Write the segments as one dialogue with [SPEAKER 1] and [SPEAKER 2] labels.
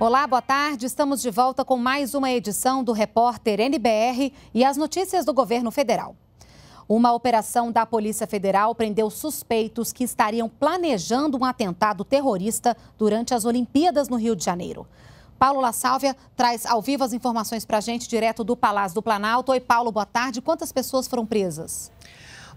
[SPEAKER 1] Olá, boa tarde. Estamos de volta com mais uma edição do Repórter NBR e as notícias do governo federal. Uma operação da Polícia Federal prendeu suspeitos que estariam planejando um atentado terrorista durante as Olimpíadas no Rio de Janeiro. Paulo La Sálvia traz ao vivo as informações para a gente direto do Palácio do Planalto. Oi, Paulo, boa tarde. Quantas pessoas foram presas?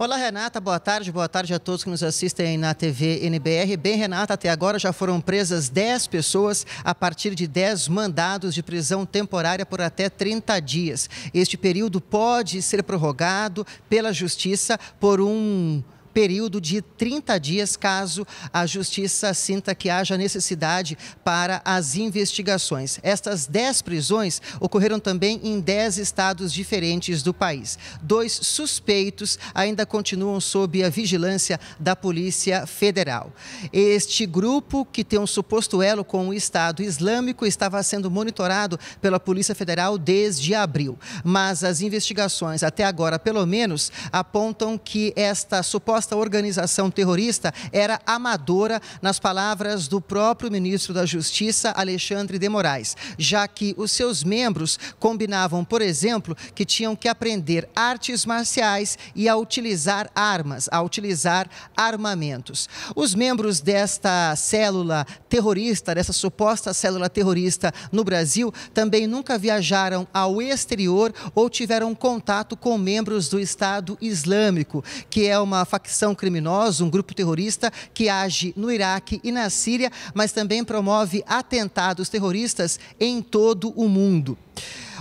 [SPEAKER 2] Olá, Renata. Boa tarde. Boa tarde a todos que nos assistem na TV NBR. Bem, Renata, até agora já foram presas 10 pessoas a partir de 10 mandados de prisão temporária por até 30 dias. Este período pode ser prorrogado pela Justiça por um período de 30 dias, caso a justiça sinta que haja necessidade para as investigações. Estas 10 prisões ocorreram também em 10 estados diferentes do país. Dois suspeitos ainda continuam sob a vigilância da Polícia Federal. Este grupo, que tem um suposto elo com o Estado Islâmico, estava sendo monitorado pela Polícia Federal desde abril. Mas as investigações, até agora pelo menos, apontam que esta suposta suposta organização terrorista era amadora, nas palavras do próprio ministro da Justiça, Alexandre de Moraes, já que os seus membros combinavam, por exemplo, que tinham que aprender artes marciais e a utilizar armas, a utilizar armamentos. Os membros desta célula terrorista, dessa suposta célula terrorista no Brasil, também nunca viajaram ao exterior ou tiveram contato com membros do Estado Islâmico, que é uma facção facção criminosa, um grupo terrorista que age no Iraque e na Síria, mas também promove atentados terroristas em todo o mundo.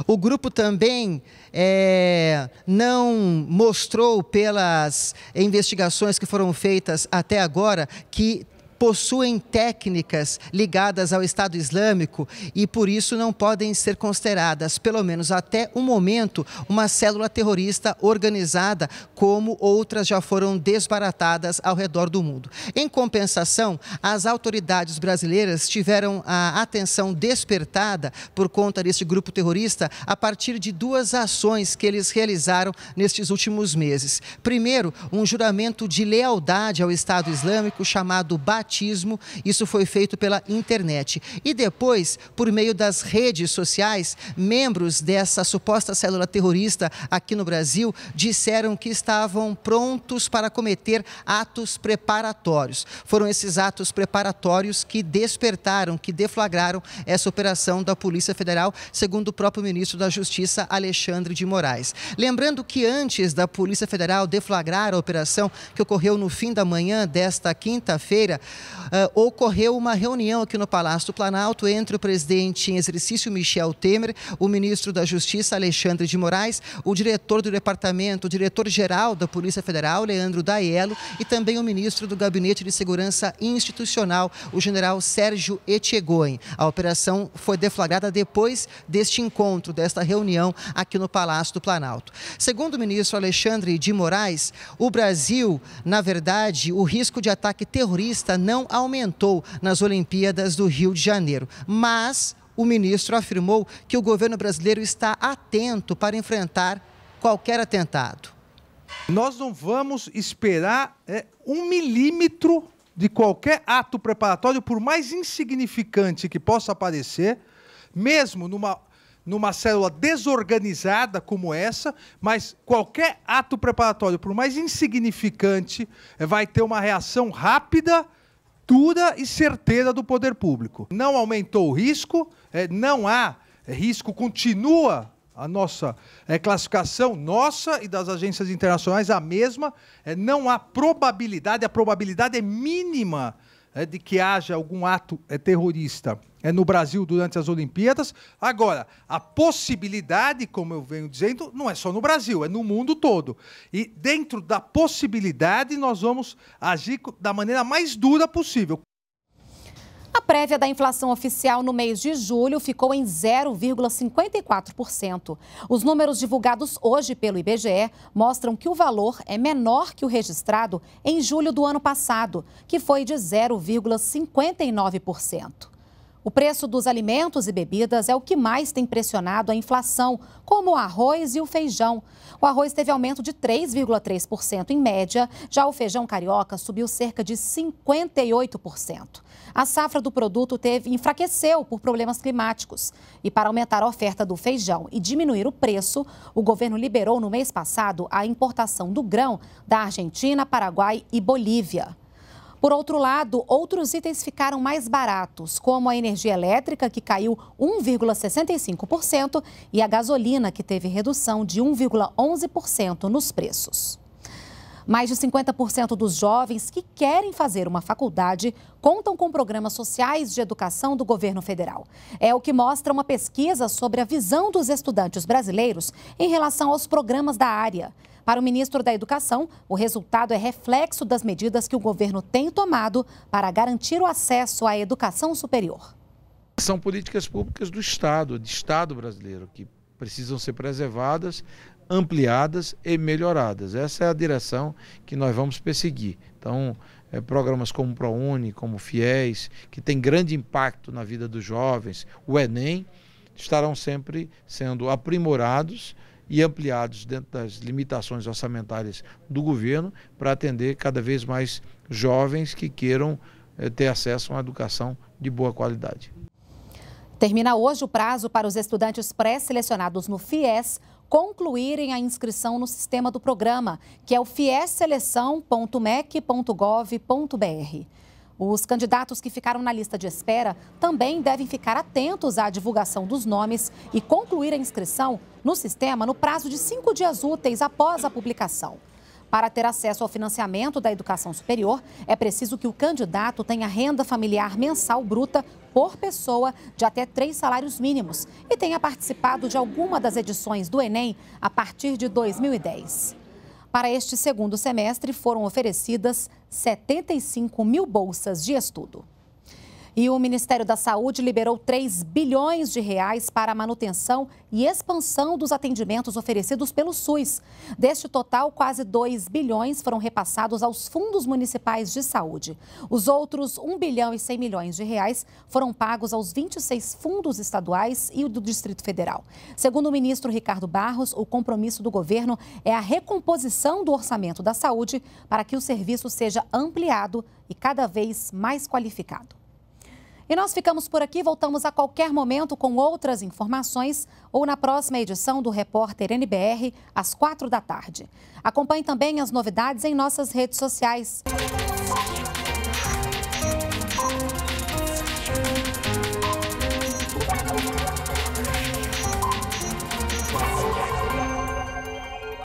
[SPEAKER 2] O grupo também é, não mostrou, pelas investigações que foram feitas até agora, que possuem técnicas ligadas ao Estado Islâmico e por isso não podem ser consideradas, pelo menos até o momento, uma célula terrorista organizada, como outras já foram desbaratadas ao redor do mundo. Em compensação, as autoridades brasileiras tiveram a atenção despertada por conta deste grupo terrorista a partir de duas ações que eles realizaram nestes últimos meses. Primeiro, um juramento de lealdade ao Estado Islâmico chamado Bat batismo. Isso foi feito pela internet. E depois, por meio das redes sociais, membros dessa suposta célula terrorista aqui no Brasil disseram que estavam prontos para cometer atos preparatórios. Foram esses atos preparatórios que despertaram, que deflagraram essa operação da Polícia Federal, segundo o próprio ministro da Justiça, Alexandre de Moraes. Lembrando que antes da Polícia Federal deflagrar a operação que ocorreu no fim da manhã desta quinta-feira, uh, ocorreu uma reunião aqui no Palácio do Planalto entre o presidente em exercício Michel Temer, o ministro da Justiça Alexandre de Moraes, o diretor do departamento, o diretor-geral da Polícia Federal, Leandro Daiello, e também o ministro do Gabinete de Segurança Institucional, o general Sérgio Etchegoin. A operação foi deflagrada depois deste encontro, desta reunião aqui no Palácio do Planalto. Segundo o ministro Alexandre de Moraes, o Brasil, na verdade, o risco de ataque terrorista não não aumentou nas Olimpíadas do Rio de Janeiro. Mas o ministro afirmou que o governo brasileiro está atento para enfrentar qualquer atentado. Nós não vamos
[SPEAKER 3] esperar é, um milímetro de qualquer ato preparatório, por mais insignificante que possa parecer, mesmo numa, numa célula desorganizada como essa, mas qualquer ato preparatório, por mais insignificante, é, vai ter uma reação rápida postura e certeza do poder público. Não aumentou o risco, é, não há é, risco, continua a nossa é, classificação, nossa e das agências internacionais, a mesma. É, não há probabilidade, a probabilidade é mínima é, de que haja algum ato é, terrorista é, no Brasil durante as Olimpíadas. Agora, a possibilidade, como eu venho dizendo, não é só no Brasil, é no mundo todo. E dentro da possibilidade, nós vamos agir da maneira mais dura possível.
[SPEAKER 1] A prévia da inflação oficial no mês de julho ficou em 0,54%. Os números divulgados hoje pelo IBGE mostram que o valor é menor que o registrado em julho do ano passado, que foi de 0,59%. O preço dos alimentos e bebidas é o que mais tem pressionado a inflação, como o arroz e o feijão. O arroz teve aumento de 3,3% em média, já o feijão carioca subiu cerca de 58%. A safra do produto teve enfraqueceu por problemas climáticos. E para aumentar a oferta do feijão e diminuir o preço, o governo liberou no mês passado a importação do grão da Argentina, Paraguai e Bolívia. Por outro lado, outros itens ficaram mais baratos, como a energia elétrica, que caiu 1,65%, e a gasolina, que teve redução de 1,11% nos preços. Mais de 50% dos jovens que querem fazer uma faculdade contam com programas sociais de educação do governo federal. É o que mostra uma pesquisa sobre a visão dos estudantes brasileiros em relação aos programas da área. Para o ministro da Educação, o resultado é reflexo das medidas que o governo tem tomado para garantir o acesso à educação superior.
[SPEAKER 3] São políticas públicas do Estado, de Estado brasileiro, que precisam ser preservadas ampliadas e melhoradas. Essa é a direção que nós vamos perseguir. Então, é, programas como o ProUni, como o FIES, que tem grande impacto na vida dos jovens, o Enem, estarão sempre sendo aprimorados e ampliados dentro das limitações orçamentárias do governo para atender cada vez mais jovens que queiram é, ter acesso a uma educação de boa qualidade.
[SPEAKER 1] Termina hoje o prazo para os estudantes pré-selecionados no FIES concluírem a inscrição no sistema do programa, que é o fiesseleção.mec.gov.br. Os candidatos que ficaram na lista de espera também devem ficar atentos à divulgação dos nomes e concluir a inscrição no sistema no prazo de cinco dias úteis após a publicação. Para ter acesso ao financiamento da educação superior, é preciso que o candidato tenha renda familiar mensal bruta por pessoa de até três salários mínimos e tenha participado de alguma das edições do Enem a partir de 2010. Para este segundo semestre, foram oferecidas 75 mil bolsas de estudo. E o Ministério da Saúde liberou 3 bilhões de reais para a manutenção e expansão dos atendimentos oferecidos pelo SUS. Deste total, quase 2 bilhões foram repassados aos fundos municipais de saúde. Os outros 1 bilhão e 100 milhões de reais foram pagos aos 26 fundos estaduais e o do Distrito Federal. Segundo o ministro Ricardo Barros, o compromisso do governo é a recomposição do orçamento da saúde para que o serviço seja ampliado e cada vez mais qualificado. E nós ficamos por aqui, voltamos a qualquer momento com outras informações ou na próxima edição do Repórter NBR, às quatro da tarde. Acompanhe também as novidades em nossas redes sociais.